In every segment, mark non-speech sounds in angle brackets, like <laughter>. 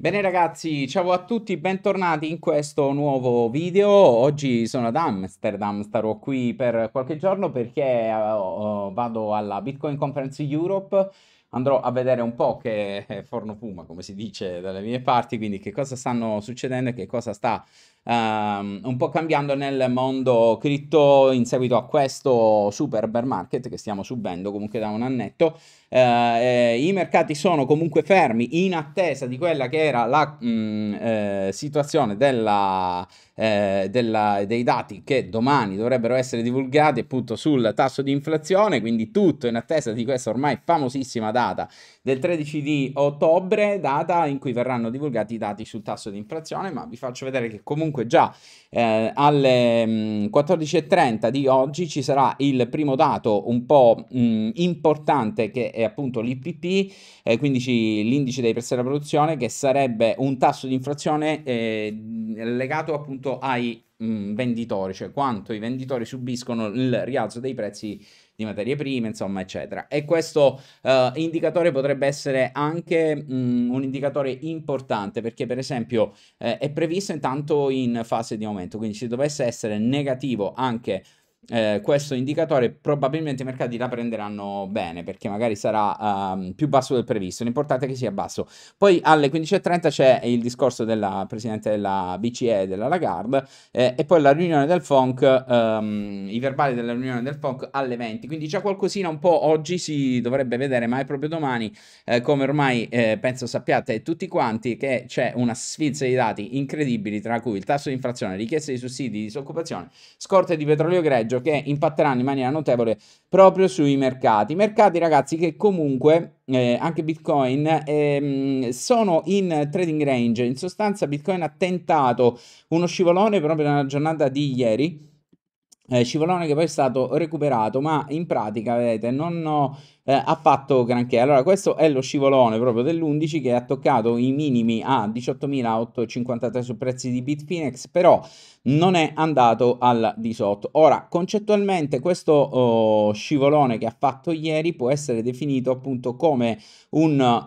Bene ragazzi, ciao a tutti, bentornati in questo nuovo video. Oggi sono ad Amsterdam, starò qui per qualche giorno perché eh, vado alla Bitcoin Conference Europe. Andrò a vedere un po' che forno fuma, come si dice dalle mie parti, quindi che cosa stanno succedendo e che cosa sta um, un po' cambiando nel mondo cripto in seguito a questo super bear market che stiamo subendo comunque da un annetto. Eh, I mercati sono comunque fermi in attesa di quella che era la mh, mm, eh, situazione della, eh, della, dei dati che domani dovrebbero essere divulgati appunto sul tasso di inflazione, quindi tutto in attesa di questa ormai famosissima data del 13 di ottobre, data in cui verranno divulgati i dati sul tasso di inflazione, ma vi faccio vedere che comunque comunque già eh, alle 14.30 mm, di oggi ci sarà il primo dato un po' mh, mm, importante che è appunto l'IPP, eh, quindi l'indice dei prezzi della produzione che sarebbe un tasso di inflazione eh, legato appunto ai Mm, venditori, cioè quanto i venditori subiscono il rialzo dei prezzi di materie prime, insomma, eccetera. E questo uh, indicatore potrebbe essere anche mh, mm, un indicatore importante perché, per esempio, eh, è previsto intanto in fase di aumento, quindi se dovesse essere negativo anche eh, questo indicatore probabilmente i mercati la prenderanno bene perché magari sarà um, più basso del previsto, l'importante è che sia basso. Poi alle 15.30 c'è il discorso della Presidente della BCE, della Lagarde, eh, e poi la riunione del FONC, um, ehm, i verbali della riunione del FONC alle 20, quindi già qualcosina un po' oggi si dovrebbe vedere, ma è proprio domani, eh, come ormai eh, penso sappiate tutti quanti, che c'è una sfilza di dati incredibili, tra cui il tasso di inflazione, richieste di sussidi, di disoccupazione, scorte di petrolio greggio, peggio che impatteranno in maniera notevole proprio sui mercati. Mercati, ragazzi, che comunque eh, anche Bitcoin ehm, sono in trading range. In sostanza, Bitcoin ha tentato uno scivolone proprio nella giornata di ieri. Eh, scivolone che poi è stato recuperato, ma in pratica, vedete, non ho eh, ha fatto granché. Allora, questo è lo scivolone proprio dell'11 che ha toccato i minimi a 18.853 su prezzi di Bitfinex, però non è andato al di sotto. Ora, concettualmente questo oh, scivolone che ha fatto ieri può essere definito appunto come una um,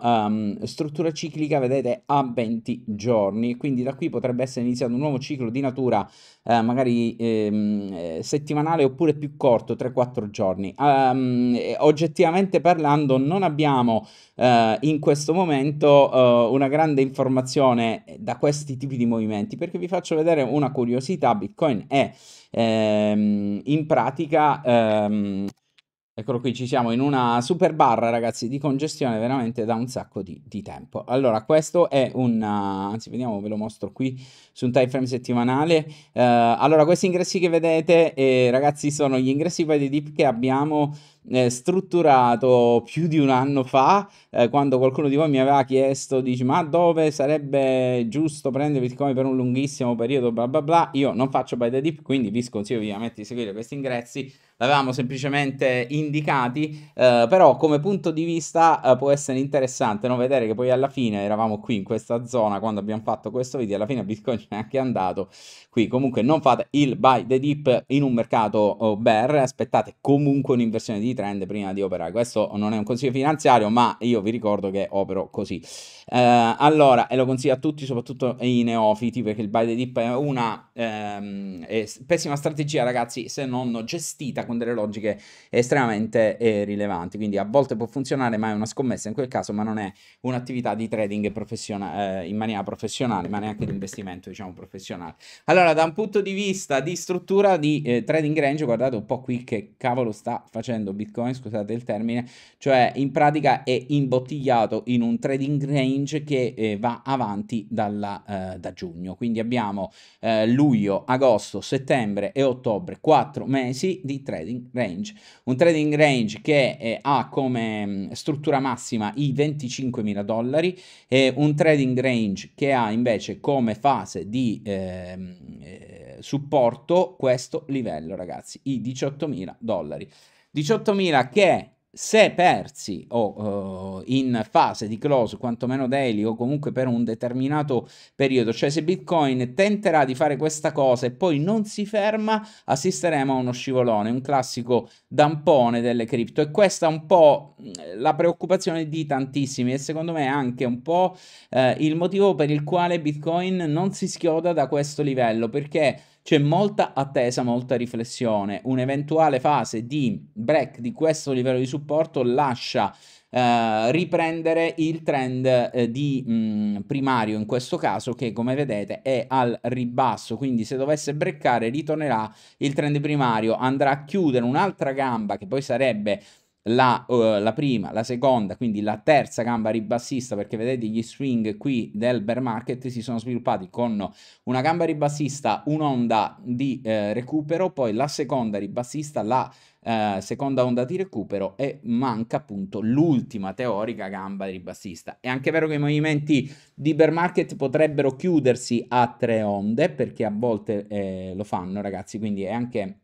ehm, struttura ciclica, vedete, a 20 giorni, quindi da qui potrebbe essere iniziato un nuovo ciclo di natura eh, magari ehm, eh, settimanale oppure più corto, 3-4 giorni. Um, oggettivamente tecnicamente parlando non abbiamo eh, in questo momento eh, una grande informazione da questi tipi di movimenti perché vi faccio vedere una curiosità, Bitcoin è ehm, in pratica... Ehm, Eccolo qui, ci siamo in una super barra, ragazzi, di congestione veramente da un sacco di, di tempo. Allora, questo è un... anzi, vediamo, ve lo mostro qui su un time frame settimanale. Uh, allora, questi ingressi che vedete, eh, ragazzi, sono gli ingressi poi di dip che abbiamo eh, strutturato più di un anno fa, eh, quando qualcuno di voi mi aveva chiesto, dici ma dove sarebbe giusto prendere Bitcoin per un lunghissimo periodo, bla bla bla, io non faccio buy the dip, quindi vi sconsiglio vivamente di seguire questi ingressi, l'avevamo semplicemente indicati, eh, però come punto di vista eh, può essere interessante no? vedere che poi alla fine eravamo qui in questa zona quando abbiamo fatto questo video, alla fine Bitcoin <laughs> è anche andato qui, comunque non fate il buy the dip in un mercato oh, bear, aspettate comunque un'inversione di di trend prima di operare. Questo non è un consiglio finanziario, ma io vi ricordo che opero così. Eh, allora, e lo consiglio a tutti, soprattutto i neofiti, perché il buy the dip è una ehm, è pessima strategia, ragazzi, se non gestita con delle logiche estremamente eh, rilevanti. Quindi a volte può funzionare, ma è una scommessa in quel caso, ma non è un'attività di trading professionale, eh, in maniera professionale, ma neanche di investimento, diciamo, professionale. Allora, da un punto di vista di struttura di eh, trading range, guardate un po' qui che cavolo sta facendo bitcoin, scusate il termine, cioè in pratica è imbottigliato in un trading range che eh, va avanti dalla, eh, da giugno. Quindi abbiamo eh, luglio, agosto, settembre e ottobre, quattro mesi di trading range. Un trading range che eh, ha come mm, struttura massima i 25.000 dollari e un trading range che ha invece come fase di ehm, eh, supporto questo livello ragazzi, i 18.000 dollari. 18.000 che se persi o uh, in fase di close quantomeno daily o comunque per un determinato periodo, cioè se Bitcoin tenterà di fare questa cosa e poi non si ferma, assisteremo a uno scivolone, un classico dampone delle cripto e questa è un po' mm, la preoccupazione di tantissimi e secondo me anche un po' eh, il motivo per il quale Bitcoin non si schioda da questo livello perché c'è molta attesa, molta riflessione. Un'eventuale fase di break di questo livello di supporto lascia Uh, riprendere il trend uh, di mh, mm, primario in questo caso che come vedete è al ribasso quindi se dovesse breccare ritornerà il trend primario andrà a chiudere un'altra gamba che poi sarebbe la, uh, la, prima, la seconda, quindi la terza gamba ribassista, perché vedete gli swing qui del bear market si sono sviluppati con una gamba ribassista, un'onda di eh, recupero, poi la seconda ribassista, la eh, seconda onda di recupero e manca appunto l'ultima teorica gamba ribassista. È anche vero che i movimenti di bear market potrebbero chiudersi a tre onde, perché a volte eh, lo fanno ragazzi, quindi è anche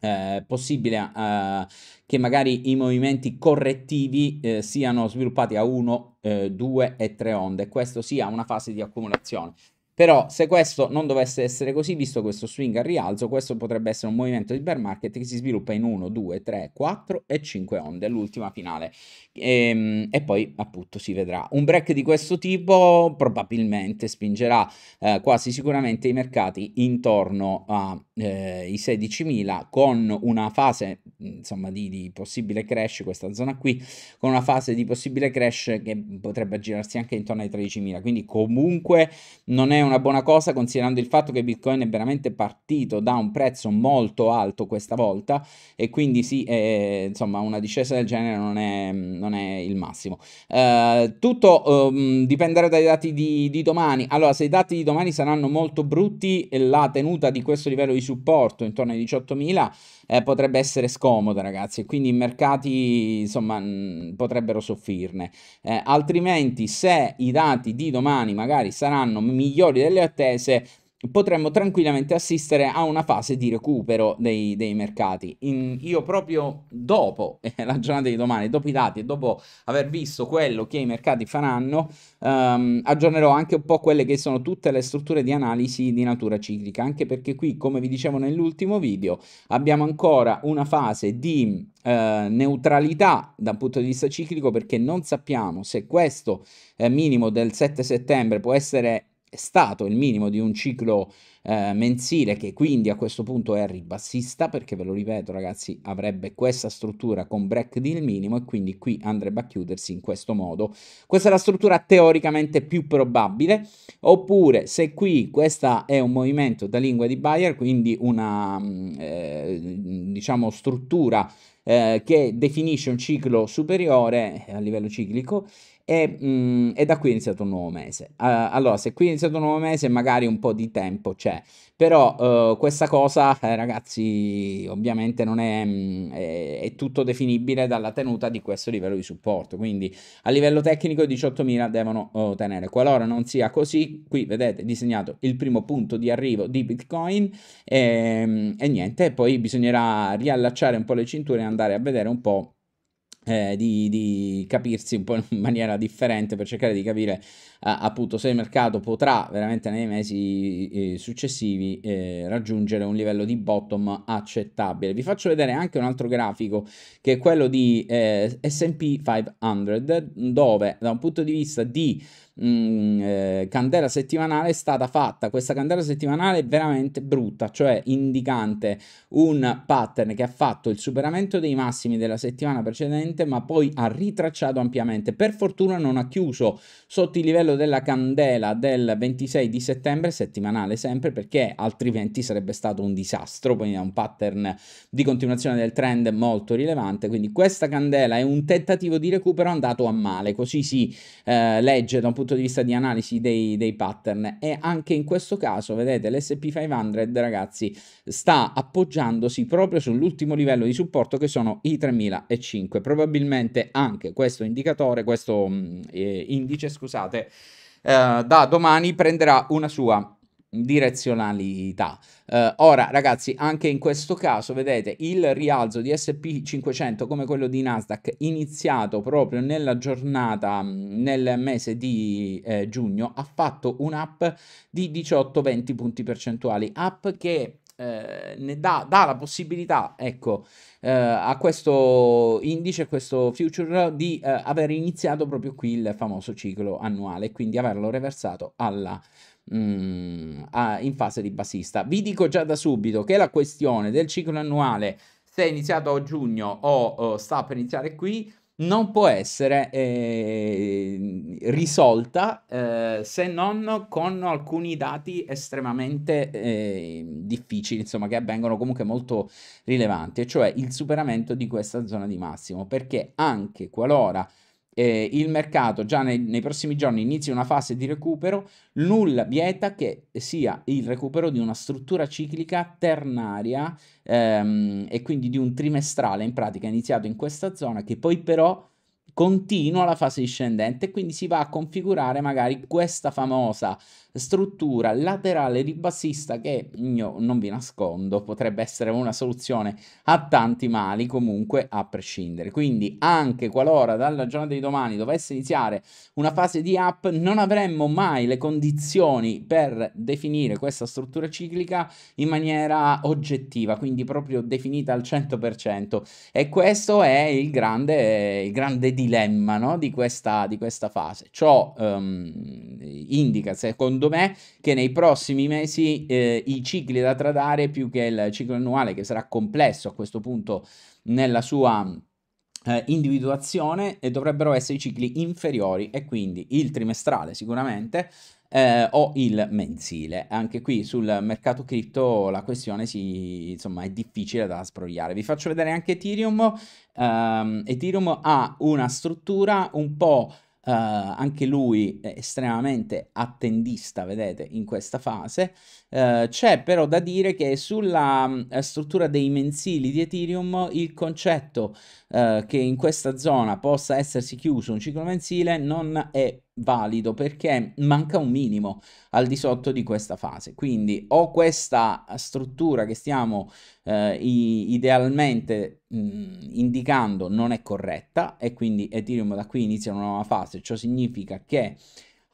eh, possibile eh, che magari i movimenti correttivi eh, siano sviluppati a 1, 2 eh, e 3 onde e questo sia una fase di accumulazione. Però se questo non dovesse essere così, visto questo swing al rialzo, questo potrebbe essere un movimento di bear market che si sviluppa in 1, 2, 3, 4 e 5 onde, l'ultima finale. E, ehm, e poi appunto si vedrà. Un break di questo tipo probabilmente spingerà eh, quasi sicuramente i mercati intorno ai eh, 16.000 con una fase insomma di, di possibile crash, questa zona qui, con una fase di possibile crash che potrebbe girarsi anche intorno ai 13.000. Quindi comunque non è un una buona cosa considerando il fatto che Bitcoin è veramente partito da un prezzo molto alto questa volta e quindi sì, è, eh, insomma una discesa del genere non è, non è il massimo. Uh, tutto um, dipenderà dai dati di, di, domani. Allora, se i dati di domani saranno molto brutti, la tenuta di questo livello di supporto intorno ai 18.000 eh, potrebbe essere scomoda, ragazzi, e quindi i mercati insomma mh, potrebbero soffrirne. Eh, altrimenti, se i dati di domani magari saranno migliori fuori delle attese potremmo tranquillamente assistere a una fase di recupero dei, dei mercati. In, io proprio dopo eh, <laughs> la giornata di domani, dopo i dati e dopo aver visto quello che i mercati faranno, ehm, aggiornerò anche un po' quelle che sono tutte le strutture di analisi di natura ciclica, anche perché qui, come vi dicevo nell'ultimo video, abbiamo ancora una fase di eh, neutralità da un punto di vista ciclico perché non sappiamo se questo eh, minimo del 7 settembre può essere stato il minimo di un ciclo eh, mensile che quindi a questo punto è ribassista perché ve lo ripeto ragazzi avrebbe questa struttura con break deal minimo e quindi qui andrebbe a chiudersi in questo modo questa è la struttura teoricamente più probabile oppure se qui questa è un movimento da lingua di Bayer quindi una mm, eh, diciamo struttura eh, che definisce un ciclo superiore eh, a livello ciclico e, mh, mm, e, da qui è iniziato un nuovo mese. Uh, allora, se qui è iniziato un nuovo mese, magari un po' di tempo c'è, però uh, questa cosa, eh, ragazzi, ovviamente non è, mh, mm, è, è, tutto definibile dalla tenuta di questo livello di supporto. Quindi a livello tecnico i 18.000 devono uh, eh, tenere. Qualora non sia così, qui vedete disegnato il primo punto di arrivo di Bitcoin e, ehm, e niente, poi bisognerà riallacciare un po' le cinture e andare a vedere un po' eh, di, di, capirsi un po' in <laughs> maniera differente per cercare di capire eh, appunto se il mercato potrà veramente nei mesi eh, successivi eh, raggiungere un livello di bottom accettabile. Vi faccio vedere anche un altro grafico che è quello di eh, SP 500 dove da un punto di vista di Mm, eh, candela settimanale è stata fatta, questa candela settimanale è veramente brutta, cioè indicante un pattern che ha fatto il superamento dei massimi della settimana precedente, ma poi ha ritracciato ampiamente. Per fortuna non ha chiuso sotto il livello della candela del 26 di settembre, settimanale sempre, perché altrimenti sarebbe stato un disastro, quindi è un pattern di continuazione del trend molto rilevante, quindi questa candela è un tentativo di recupero andato a male, così si eh, legge da un punto punto di vista di analisi dei, dei pattern e anche in questo caso vedete l'SP500 ragazzi sta appoggiandosi proprio sull'ultimo livello di supporto che sono i 3005 probabilmente anche questo indicatore questo mm, eh, indice scusate eh, da domani prenderà una sua direzionalità. Uh, ora ragazzi, anche in questo caso vedete il rialzo di SP500 come quello di Nasdaq iniziato proprio nella giornata mm, nel mese di eh, giugno ha fatto un up di 18-20 punti percentuali, up che eh, ne dà, dà, la possibilità ecco, eh, a questo indice, a questo future, di eh, aver iniziato proprio qui il famoso ciclo annuale, quindi averlo reversato alla mh, mm, ah, a, in fase di bassista. Vi dico già da subito che la questione del ciclo annuale, se è iniziato a giugno o, o sta per iniziare qui, non può essere eh, risolta eh, se non con alcuni dati estremamente eh, difficili, insomma, che avvengono comunque molto rilevanti, e cioè il superamento di questa zona di massimo, perché anche qualora eh, il mercato già nei, nei, prossimi giorni inizia una fase di recupero, nulla vieta che sia il recupero di una struttura ciclica ternaria ehm, e quindi di un trimestrale in pratica iniziato in questa zona che poi però continua la fase discendente e quindi si va a configurare magari questa famosa struttura laterale ribassista che io non vi nascondo potrebbe essere una soluzione a tanti mali comunque a prescindere. Quindi anche qualora dalla giornata di domani dovesse iniziare una fase di up non avremmo mai le condizioni per definire questa struttura ciclica in maniera oggettiva, quindi proprio definita al 100% e questo è il grande, il grande dilemma no? di, questa, di, questa, fase. Ciò um, indica secondo secondo me che nei prossimi mesi eh, i cicli da tradare più che il ciclo annuale che sarà complesso a questo punto nella sua eh, individuazione e eh, dovrebbero essere i cicli inferiori e quindi il trimestrale sicuramente eh, o il mensile. Anche qui sul mercato cripto la questione si, insomma, è difficile da sprogliare. Vi faccio vedere anche Ethereum. Um, Ethereum ha una struttura un po' Eh, anche lui è estremamente attendista, vedete, in questa fase, eh, c'è però da dire che sulla mm, eh, struttura dei mensili di Ethereum il concetto eh, che in questa zona possa essersi chiuso un ciclo mensile non è valido perché manca un minimo al di sotto di questa fase quindi o questa struttura che stiamo eh, idealmente mh, mm, indicando non è corretta e quindi Ethereum da qui inizia una nuova fase ciò significa che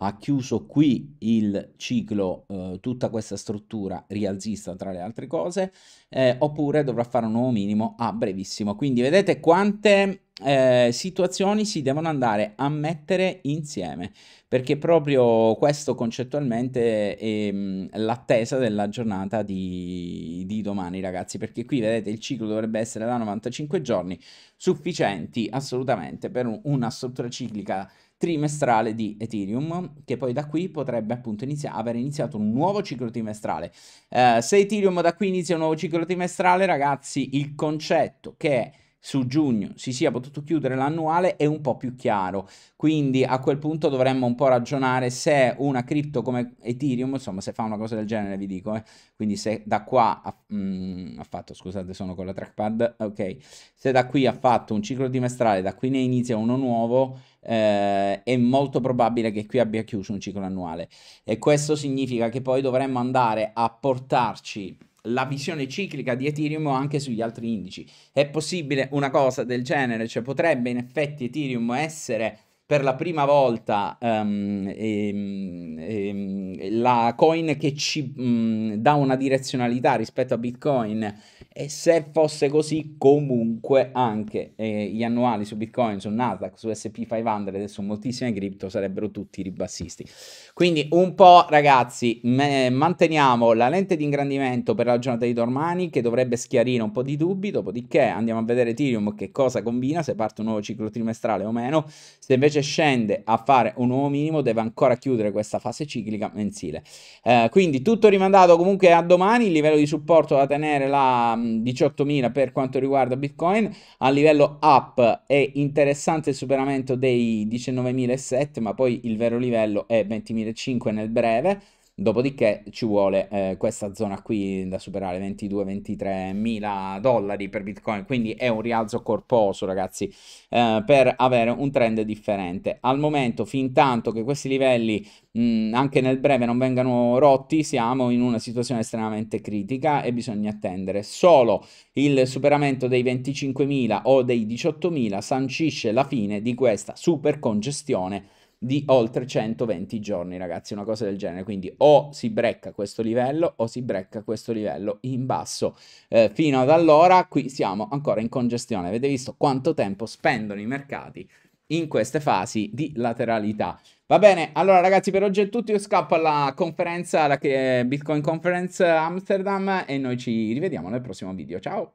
ha chiuso qui il ciclo, eh, tutta questa struttura rialzista tra le altre cose, eh, oppure dovrà fare un nuovo minimo a brevissimo. Quindi vedete quante eh, situazioni si devono andare a mettere insieme perché proprio questo concettualmente è mm, l'attesa della giornata di, di, domani ragazzi perché qui vedete il ciclo dovrebbe essere da 95 giorni sufficienti assolutamente per una struttura ciclica trimestrale di Ethereum, che poi da qui potrebbe appunto iniziare, aver iniziato un nuovo ciclo trimestrale. Eh, se Ethereum da qui inizia un nuovo ciclo trimestrale, ragazzi, il concetto che su giugno si sia potuto chiudere l'annuale è un po' più chiaro. Quindi a quel punto dovremmo un po' ragionare se una cripto come Ethereum, insomma, se fa una cosa del genere, vi dico, eh, quindi se da qua ha, mh, mm, ha, fatto, scusate, sono con la trackpad, ok, se da qui ha fatto un ciclo trimestrale, da qui ne inizia uno nuovo, eh, è molto probabile che qui abbia chiuso un ciclo annuale. E questo significa che poi dovremmo andare a portarci la visione ciclica di Ethereum anche sugli altri indici. È possibile una cosa del genere, cioè potrebbe in effetti Ethereum essere per la prima volta um, ehm, ehm, la coin che ci mh, mm, dà una direzionalità rispetto a Bitcoin e se fosse così, comunque anche eh, gli annuali su Bitcoin, su Nasdaq, su SP500 e su moltissime cripto sarebbero tutti ribassisti. Quindi un po', ragazzi, me- manteniamo la lente di ingrandimento per la giornata di domani che dovrebbe schiarire un po' di dubbi, dopodiché andiamo a vedere Ethereum che cosa combina, se parte un nuovo ciclo trimestrale o meno. Se invece scende a fare un nuovo minimo, deve ancora chiudere questa fase ciclica mensile. Eh, quindi tutto rimandato comunque a domani, il livello di supporto da tenere la 18.000 per quanto riguarda Bitcoin, a livello up è interessante il superamento dei 19.007, ma poi il vero livello è 20.005 nel breve. Dopodiché ci vuole eh, questa zona qui da superare 22-23 mila dollari per Bitcoin, quindi è un rialzo corposo ragazzi eh, per avere un trend differente. Al momento, fin tanto che questi livelli mh, mm, anche nel breve non vengano rotti, siamo in una situazione estremamente critica e bisogna attendere. Solo il superamento dei 25.000 o dei 18.000 sancisce la fine di questa super congestione di oltre 120 giorni, ragazzi, una cosa del genere. Quindi o si brecca questo livello o si brecca questo livello in basso. Eh, fino ad allora qui siamo ancora in congestione. Avete visto quanto tempo spendono i mercati in queste fasi di lateralità. Va bene, allora ragazzi per oggi è tutto, io scappo alla conferenza, alla eh, Bitcoin Conference Amsterdam e noi ci rivediamo nel prossimo video. Ciao!